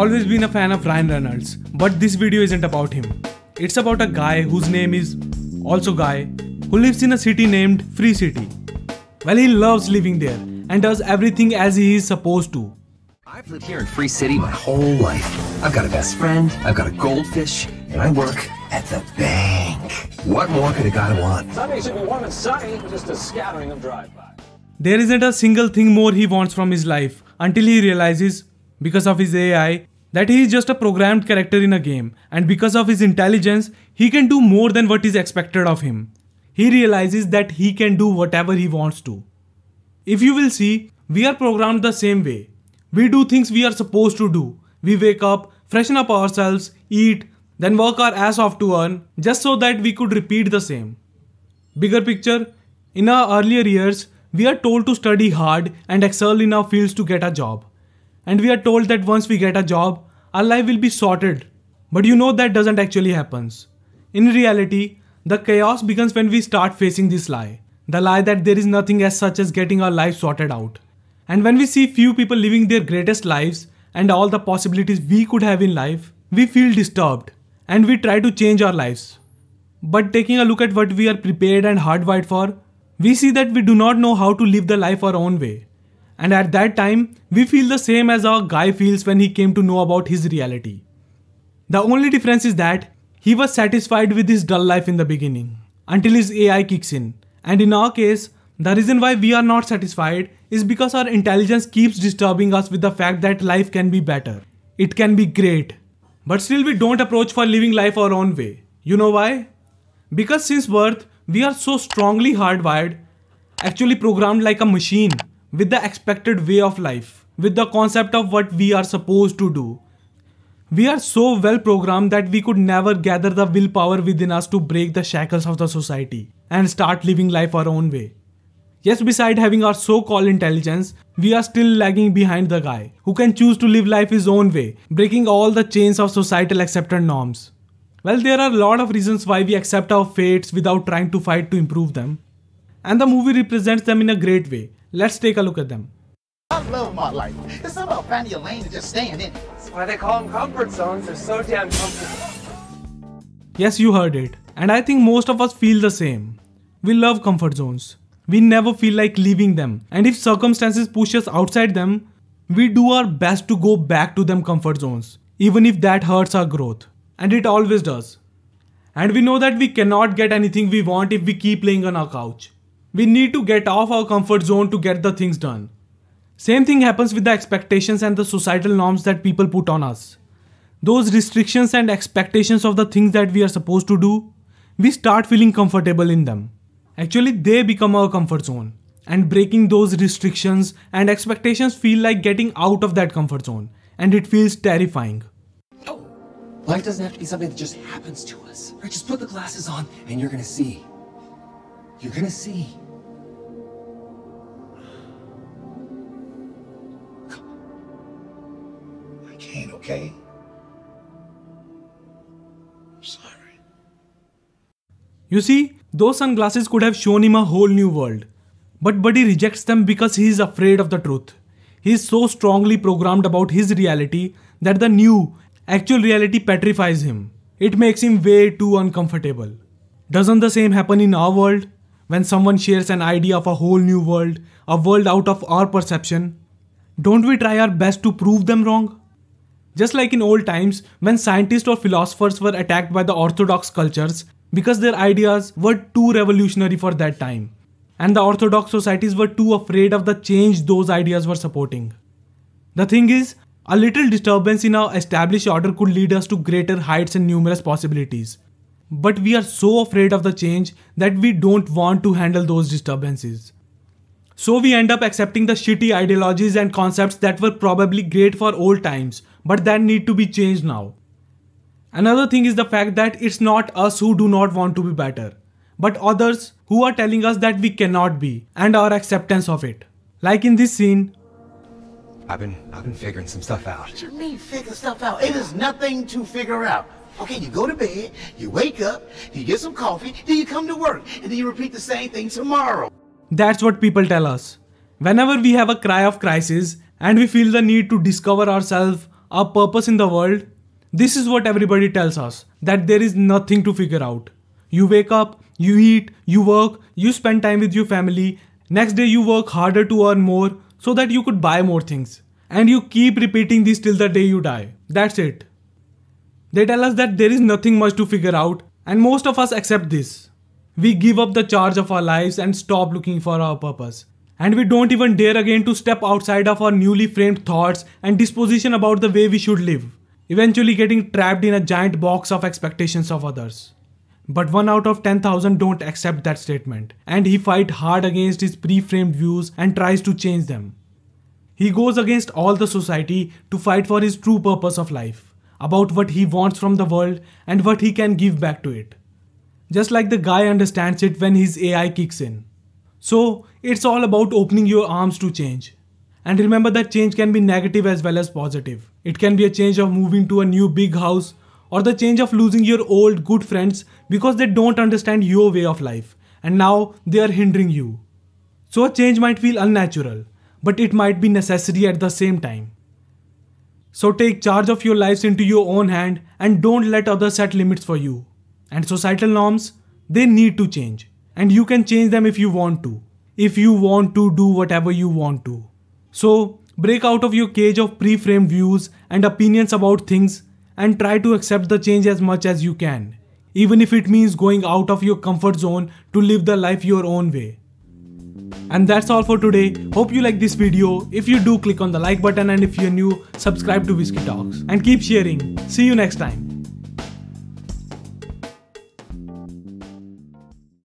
always been a fan of Ryan Reynolds, but this video isn't about him. It's about a guy whose name is also Guy, who lives in a city named Free City. Well, he loves living there and does everything as he is supposed to. I've lived here in Free City my whole life. I've got a best friend, I've got a goldfish, and I work at the bank. What more could a guy want? Sunday should be warm and sunny, just a scattering of drive-by. There isn't a single thing more he wants from his life until he realizes, because of his AI, that he is just a programmed character in a game, and because of his intelligence, he can do more than what is expected of him. He realizes that he can do whatever he wants to. If you will see, we are programmed the same way. We do things we are supposed to do. We wake up, freshen up ourselves, eat, then work our ass off to earn, just so that we could repeat the same. Bigger picture, in our earlier years, we are told to study hard and excel in our fields to get a job and we are told that once we get a job, our life will be sorted. But you know that doesn't actually happen. In reality, the chaos begins when we start facing this lie. The lie that there is nothing as such as getting our life sorted out. And when we see few people living their greatest lives and all the possibilities we could have in life, we feel disturbed and we try to change our lives. But taking a look at what we are prepared and hardwired for, we see that we do not know how to live the life our own way. And at that time, we feel the same as our guy feels when he came to know about his reality. The only difference is that he was satisfied with his dull life in the beginning, until his AI kicks in. And in our case, the reason why we are not satisfied is because our intelligence keeps disturbing us with the fact that life can be better. It can be great. But still, we don't approach for living life our own way. You know why? Because since birth, we are so strongly hardwired, actually programmed like a machine with the expected way of life, with the concept of what we are supposed to do. We are so well programmed that we could never gather the willpower within us to break the shackles of the society and start living life our own way. Yes, beside having our so called intelligence, we are still lagging behind the guy who can choose to live life his own way, breaking all the chains of societal accepted norms. Well, there are a lot of reasons why we accept our fates without trying to fight to improve them. And the movie represents them in a great way, Let's take a look at them. I love my life. It's not about finding a lane and just staying in it. That's why they call them comfort zones. They're so damn comfortable. Yes, you heard it. And I think most of us feel the same. We love comfort zones. We never feel like leaving them. And if circumstances push us outside them, we do our best to go back to them comfort zones, even if that hurts our growth. And it always does. And we know that we cannot get anything we want if we keep laying on our couch. We need to get off our comfort zone to get the things done. Same thing happens with the expectations and the societal norms that people put on us. Those restrictions and expectations of the things that we are supposed to do, we start feeling comfortable in them. Actually, they become our comfort zone. And breaking those restrictions and expectations feel like getting out of that comfort zone. And it feels terrifying. No, oh, life doesn't have to be something that just happens to us. Right? Just put the glasses on and you're gonna see. You're gonna see. okay? Sorry. You see, those sunglasses could have shown him a whole new world. But Buddy rejects them because he is afraid of the truth. He is so strongly programmed about his reality that the new, actual reality petrifies him. It makes him way too uncomfortable. Doesn't the same happen in our world? When someone shares an idea of a whole new world, a world out of our perception, don't we try our best to prove them wrong? Just like in old times, when scientists or philosophers were attacked by the orthodox cultures because their ideas were too revolutionary for that time, and the orthodox societies were too afraid of the change those ideas were supporting. The thing is, a little disturbance in our established order could lead us to greater heights and numerous possibilities. But we are so afraid of the change that we don't want to handle those disturbances. So we end up accepting the shitty ideologies and concepts that were probably great for old times, but that need to be changed now. Another thing is the fact that it's not us who do not want to be better, but others who are telling us that we cannot be and our acceptance of it. Like in this scene. I've been I've been figuring some stuff out. What you mean figure stuff out? It is nothing to figure out. Okay, you go to bed, you wake up, you get some coffee, then you come to work, and then you repeat the same thing tomorrow. That's what people tell us. Whenever we have a cry of crisis and we feel the need to discover ourselves, our purpose in the world, this is what everybody tells us that there is nothing to figure out. You wake up, you eat, you work, you spend time with your family, next day you work harder to earn more so that you could buy more things. And you keep repeating this till the day you die. That's it. They tell us that there is nothing much to figure out, and most of us accept this. We give up the charge of our lives and stop looking for our purpose. And we don't even dare again to step outside of our newly framed thoughts and disposition about the way we should live, eventually getting trapped in a giant box of expectations of others. But 1 out of 10,000 don't accept that statement, and he fight hard against his pre-framed views and tries to change them. He goes against all the society to fight for his true purpose of life, about what he wants from the world and what he can give back to it just like the guy understands it when his AI kicks in. So, it's all about opening your arms to change. And remember that change can be negative as well as positive. It can be a change of moving to a new big house or the change of losing your old good friends because they don't understand your way of life and now they are hindering you. So a change might feel unnatural, but it might be necessary at the same time. So take charge of your lives into your own hand and don't let others set limits for you. And societal norms, they need to change. And you can change them if you want to. If you want to do whatever you want to. So, break out of your cage of pre framed views and opinions about things and try to accept the change as much as you can. Even if it means going out of your comfort zone to live the life your own way. And that's all for today. Hope you like this video. If you do, click on the like button and if you're new, subscribe to Whiskey Talks. And keep sharing. See you next time.